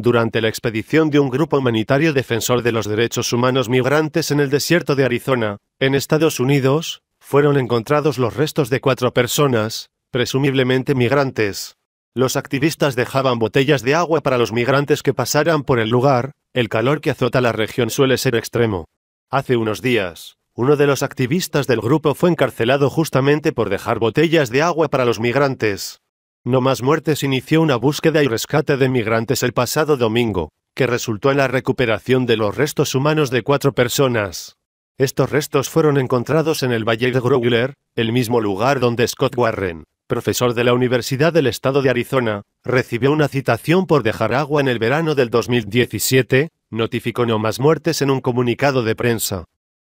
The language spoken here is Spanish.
durante la expedición de un grupo humanitario defensor de los derechos humanos migrantes en el desierto de Arizona, en Estados Unidos, fueron encontrados los restos de cuatro personas, presumiblemente migrantes. Los activistas dejaban botellas de agua para los migrantes que pasaran por el lugar, el calor que azota la región suele ser extremo. Hace unos días, uno de los activistas del grupo fue encarcelado justamente por dejar botellas de agua para los migrantes. No Más Muertes inició una búsqueda y rescate de migrantes el pasado domingo, que resultó en la recuperación de los restos humanos de cuatro personas. Estos restos fueron encontrados en el Valle de Growler, el mismo lugar donde Scott Warren, profesor de la Universidad del Estado de Arizona, recibió una citación por dejar agua en el verano del 2017, notificó No Más Muertes en un comunicado de prensa.